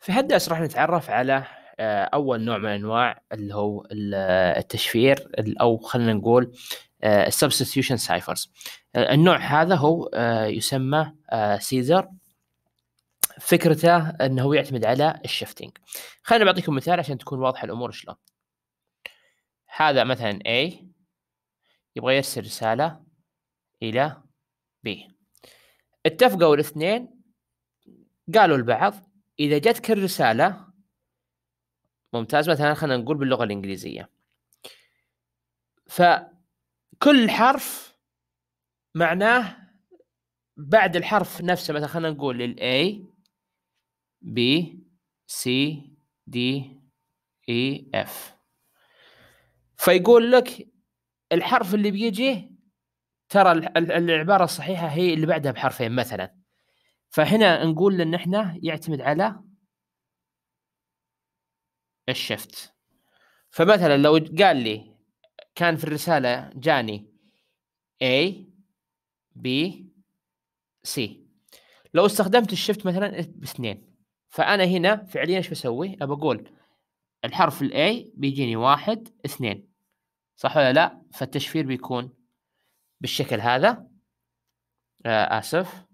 في هالدرس راح نتعرف على آه، اول نوع من انواع اللي هو آه، التشفير او خلينا نقول آه، substitution سايفرز النوع هذا هو يسمى سيزر فكرته انه هو يعتمد على الشفتنج خلينا بعطيكم مثال عشان تكون واضحه الامور شلون هذا مثلا A يبغى يرسل رساله الى B اتفقوا الاثنين قالوا لبعض اذا جتك الرساله ممتاز مثلا خلينا نقول باللغه الانجليزيه فكل حرف معناه بعد الحرف نفسه مثلا خلينا نقول ال A B C D E F فيقول لك الحرف اللي بيجي ترى العباره الصحيحه هي اللي بعدها بحرفين مثلا فهنا نقول ان احنا يعتمد على الشفت فمثلا لو قال لي كان في الرسالة جاني A B C لو استخدمت الشفت مثلا باثنين فأنا هنا فعليا ايش بسوي؟ أبى أقول الحرف ال A بيجيني واحد اثنين صح ولا لا؟ فالتشفير بيكون بالشكل هذا آه آسف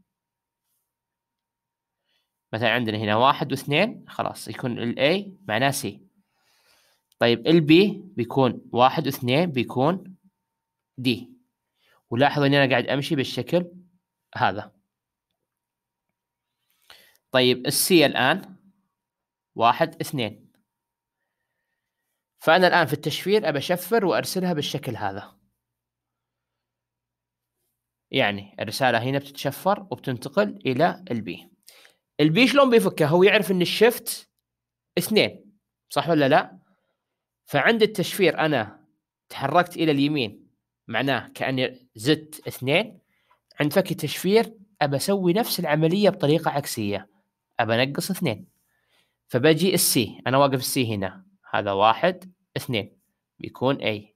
مثلا عندنا هنا واحد واثنين خلاص يكون ال A معناه C طيب ال B بيكون واحد واثنين بيكون D ولاحظوا اني انا قاعد امشي بالشكل هذا طيب ال C الان واحد اثنين فانا الان في التشفير ابى اشفر وارسلها بالشكل هذا يعني الرساله هنا بتتشفر وبتنتقل الى البي البي شلون بيفكه هو يعرف ان الشفت اثنين صح ولا لا فعند التشفير انا تحركت الى اليمين معناه كاني زدت اثنين عند فك التشفير ابى اسوي نفس العمليه بطريقه عكسيه ابى انقص اثنين فبجي السي انا واقف السي هنا هذا واحد اثنين بيكون اي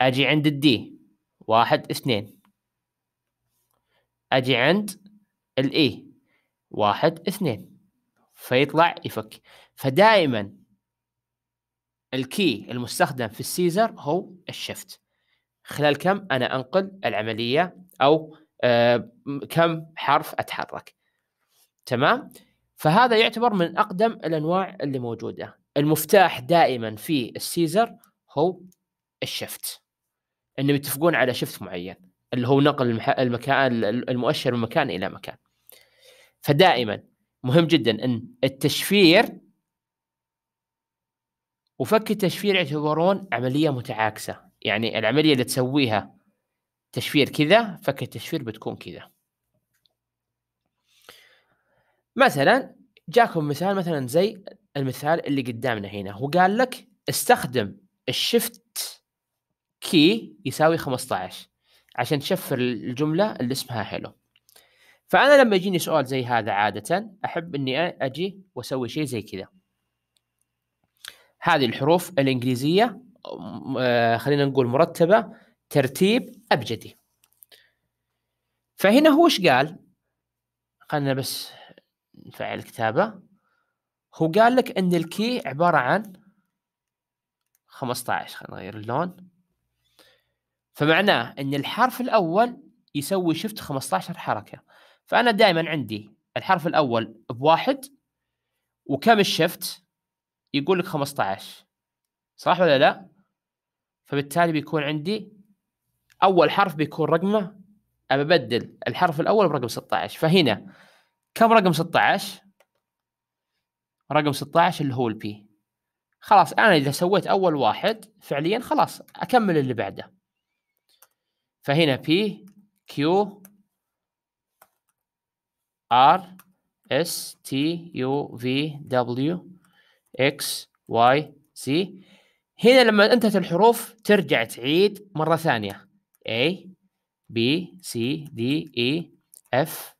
اجي عند الدي واحد اثنين اجي عند الاي e، واحد اثنين فيطلع يفك فدائما الكي المستخدم في السيزر هو الشفت خلال كم انا انقل العمليه او آه، كم حرف اتحرك تمام فهذا يعتبر من اقدم الانواع اللي موجوده المفتاح دائما في السيزر هو الشفت انهم يتفقون على شفت معين اللي هو نقل المكان المؤشر من مكان الى مكان فدائما مهم جدا ان التشفير وفك التشفير يعتبرون عمليه متعاكسه يعني العمليه اللي تسويها تشفير كذا فك التشفير بتكون كذا مثلا جاكم مثال مثلا زي المثال اللي قدامنا هنا هو قال لك استخدم الشفت كي يساوي 15 عشان تشفر الجمله اللي اسمها حلو فانا لما يجيني سؤال زي هذا عاده احب اني اجي واسوي شيء زي كذا هذه الحروف الانجليزيه آه، خلينا نقول مرتبه ترتيب ابجدي فهنا هو ايش قال خلينا بس نفعل الكتابه هو قال لك ان الكي عباره عن 15 خلينا نغير اللون فمعناه ان الحرف الاول يسوي شفت 15 حركه فانا دائما عندي الحرف الاول بواحد وكم الشفت يقول لك 15 صح ولا لا فبالتالي بيكون عندي اول حرف بيكون رقمه ابى ابدل الحرف الاول برقم 16 فهنا كم رقم 16 رقم 16 اللي هو البي خلاص انا اذا سويت اول واحد فعليا خلاص اكمل اللي بعده فهنا بي كيو R S T U V W X Y Z هنا لما انتهت الحروف ترجع تعيد مرة ثانية A B C D E F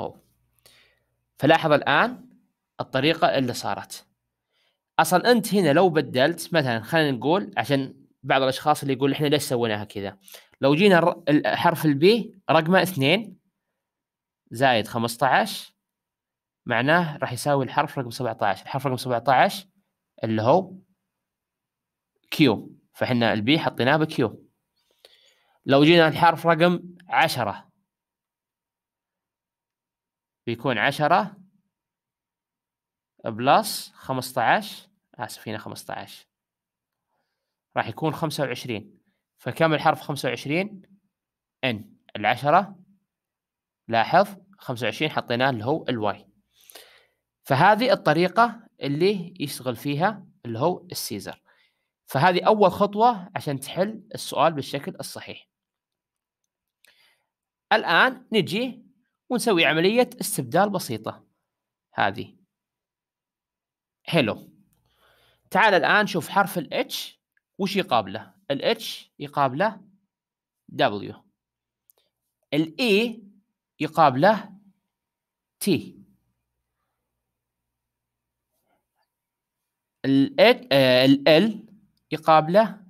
O فلاحظ الآن الطريقة اللي صارت اصلا انت هنا لو بدلت مثلا خلينا نقول عشان بعض الاشخاص اللي يقول احنا ليش سويناها كذا لو جينا حرف البي رقمه 2 زايد 15 معناه راح يساوي الحرف رقم 17 الحرف رقم 17 اللي هو كيو فاحنا البي حطيناه بكيو لو جينا الحرف رقم 10 بيكون 10 بلس 15 آسف هنا 15 راح يكون 25 فكم الحرف 25 ان العشرة لاحظ 25 حطيناه اللي هو الواي فهذه الطريقة اللي يشتغل فيها اللي هو السيزر فهذه أول خطوة عشان تحل السؤال بالشكل الصحيح الآن نجي ونسوي عملية استبدال بسيطة هذه هلو تعال الآن شوف حرف ال H وش يقابله ال H يقابله W الاي E يقابله T آه، ال L يقابله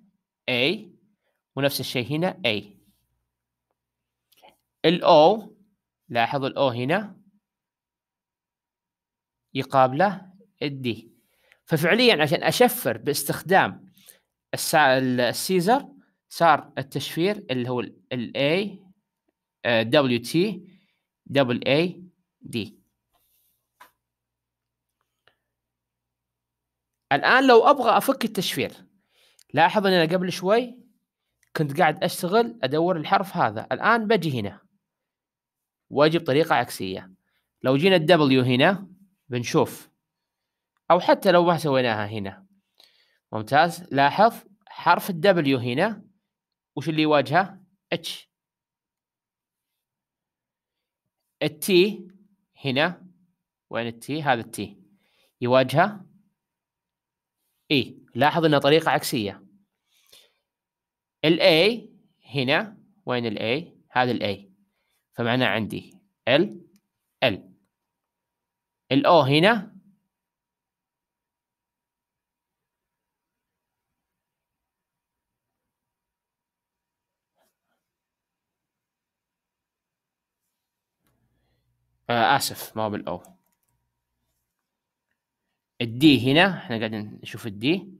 A ونفس الشيء هنا A ال O لاحظ ال O هنا يقابله الدي ففعليا عشان اشفر باستخدام السيزر صار التشفير اللي هو الاي دبليو تي دبل اي دي الان لو ابغى افك التشفير لاحظ ان انا قبل شوي كنت قاعد اشتغل ادور الحرف هذا الان بجي هنا واجي بطريقه عكسيه لو جينا الدبليو هنا بنشوف أو حتى لو ما سويناها هنا ممتاز لاحظ حرف الدبليو هنا وش اللي يواجهه اتش التي هنا وين التي هذا التي يواجهه اي e. لاحظ انها طريقه عكسيه الاي هنا وين الاي هذا الاي فمعناه عندي ال ال الاو هنا آه اسف ما هو بالاو الدي هنا احنا قاعدين نشوف الدي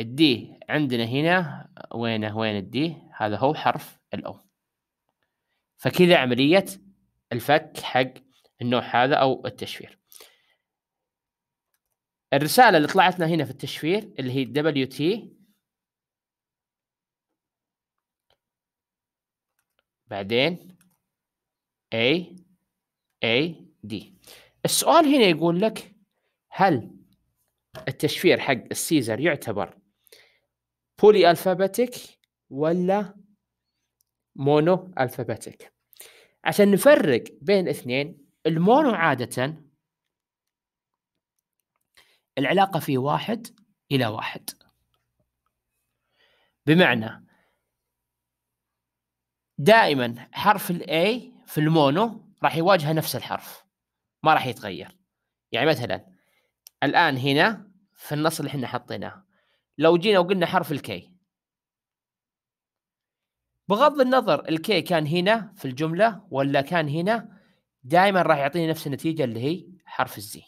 الدي عندنا هنا وينه وين الدي هذا هو حرف الاو فكذا عملية الفك حق النوع هذا او التشفير الرسالة اللي طلعت لنا هنا في التشفير اللي هي دبليو تي بعدين A D السؤال هنا يقول لك هل التشفير حق السيزر يعتبر بولي الفابتك ولا مونو الفابتك عشان نفرق بين اثنين المونو عادة العلاقة فيه واحد إلى واحد بمعنى دائما حرف الاي A في المونو راح يواجهه نفس الحرف ما راح يتغير يعني مثلا الان هنا في النص اللي احنا حطيناه لو جينا وقلنا حرف الكي بغض النظر الكي كان هنا في الجملة ولا كان هنا دائما راح يعطيني نفس النتيجة اللي هي حرف الزي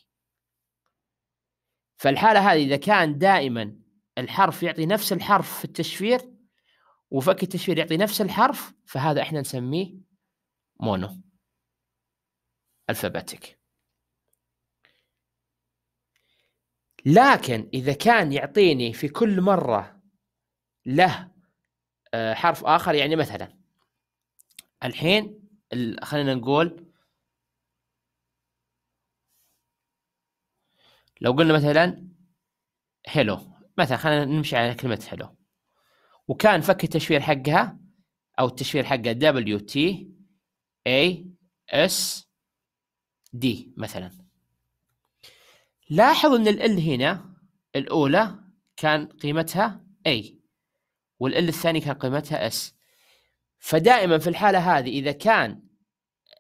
فالحالة هذه إذا كان دائما الحرف يعطي نفس الحرف في التشفير وفك التشفير يعطي نفس الحرف فهذا احنا نسميه مونو الفابتك لكن اذا كان يعطيني في كل مره له آه، حرف اخر يعني مثلا الحين خلينا نقول لو قلنا مثلا هلو مثلا خلينا نمشي على كلمه هلو وكان فك التشفير حقها او التشفير حقها دبليو تي اي اس دي مثلا لاحظ ان ال هنا الاولى كان قيمتها A والال الثاني كان قيمتها S فدائما في الحالة هذه إذا كان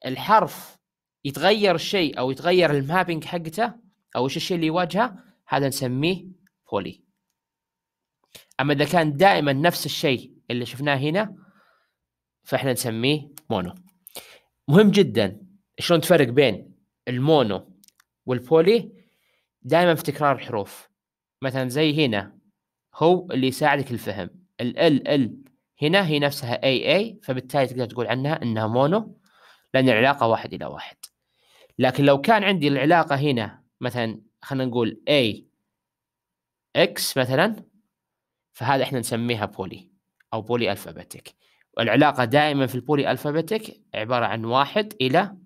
الحرف يتغير الشيء أو يتغير المابينج حقته أو إيش الشيء اللي يواجهه هذا نسميه بولي أما إذا كان دائما نفس الشيء اللي شفناه هنا فإحنا نسميه مونو مهم جدا شلون تفرق بين المونو والبولي دائما في تكرار الحروف مثلا زي هنا هو اللي يساعدك الفهم ال ال ال هنا هي نفسها اي اي فبالتالي تقدر تقول عنها انها مونو لان العلاقه واحد الى واحد لكن لو كان عندي العلاقه هنا مثلا خلينا نقول اي اكس مثلا فهذا احنا نسميها بولي او بولي الفابتك والعلاقه دائما في البولي الفابتك عباره عن واحد الى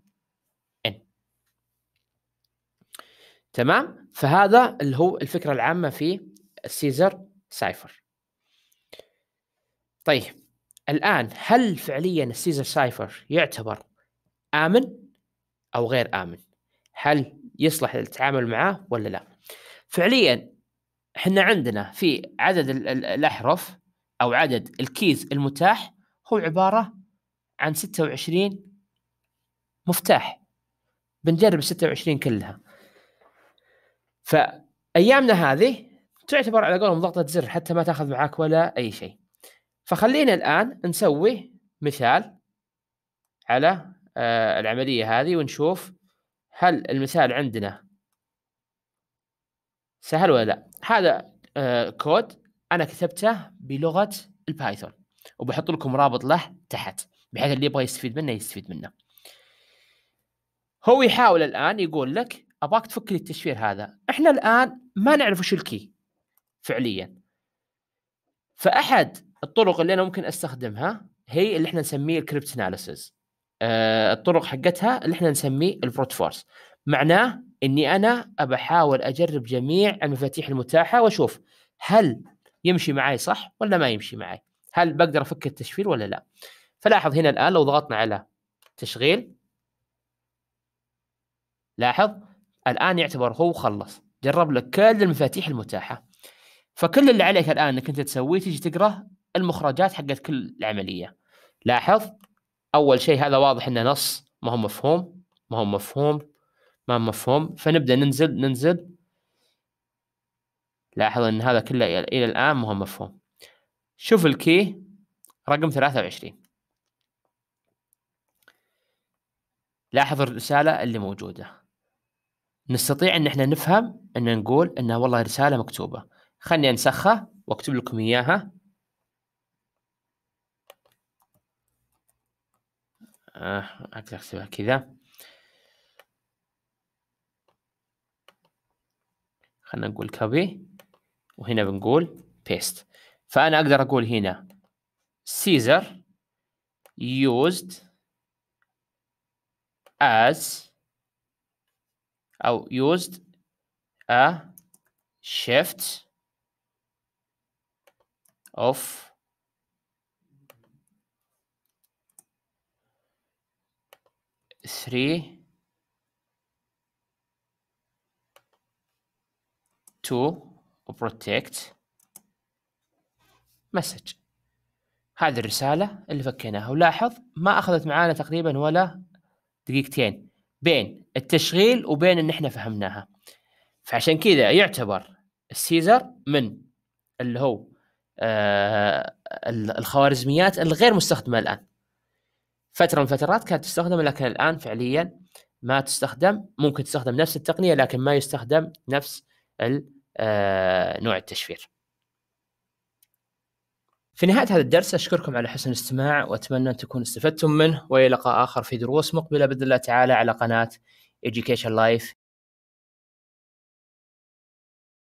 تمام فهذا اللي هو الفكره العامه في السيزر سايفر طيب الان هل فعليا السيزر سايفر يعتبر امن او غير امن هل يصلح للتعامل معه ولا لا فعليا احنا عندنا في عدد الاحرف او عدد الكيز المتاح هو عباره عن 26 مفتاح بنجرب 26 كلها فايامنا هذه تعتبر على قولهم ضغطه زر حتى ما تاخذ معاك ولا اي شيء فخلينا الان نسوي مثال على آه، العمليه هذه ونشوف هل المثال عندنا سهل ولا لا هذا آه، كود انا كتبته بلغه البايثون وبحط لكم رابط له تحت بحيث اللي يبغى يستفيد منه يستفيد منه هو يحاول الان يقول لك ابغاك تفك لي التشفير هذا احنا الان ما نعرف وش الكي فعليا فاحد الطرق اللي انا ممكن استخدمها هي اللي احنا نسميه الكريبت اناليسز آه، الطرق حقتها اللي احنا نسميه البروت فورس معناه اني انا ابى احاول اجرب جميع المفاتيح المتاحه واشوف هل يمشي معي صح ولا ما يمشي معي هل بقدر افك التشفير ولا لا فلاحظ هنا الان لو ضغطنا على تشغيل لاحظ الان يعتبر هو خلص جرب لك كل المفاتيح المتاحه فكل اللي عليك الان انك انت تسويه تجي تقرا المخرجات حقت كل العمليه لاحظ اول شيء هذا واضح انه نص ما هو مفهوم ما هو مفهوم ما هو مفهوم فنبدا ننزل ننزل لاحظ ان هذا كله الى الان ما هو مفهوم شوف الكي رقم 23 لاحظ الرسالة اللي موجودة نستطيع ان احنا نفهم ان نقول انها والله رساله مكتوبه خلني انسخها واكتب لكم اياها آه، اقدر اكتبها كذا خلنا نقول كوبي وهنا بنقول بيست فانا اقدر اقول هنا سيزر used as او used a shift of three to protect message هذه الرسالة اللي فكيناها ولاحظ ما أخذت معانا تقريبا ولا دقيقتين بين التشغيل وبين ان احنا فهمناها فعشان كذا يعتبر السيزر من اللي هو آه الخوارزميات الغير مستخدمه الان فتره من الفترات كانت تستخدم لكن الان فعليا ما تستخدم ممكن تستخدم نفس التقنيه لكن ما يستخدم نفس آه، نوع التشفير في نهاية هذا الدرس أشكركم على حسن الاستماع وأتمنى أن تكونوا استفدتم منه وإلى لقاء آخر في دروس مقبلة بإذن الله تعالى على قناة Education Life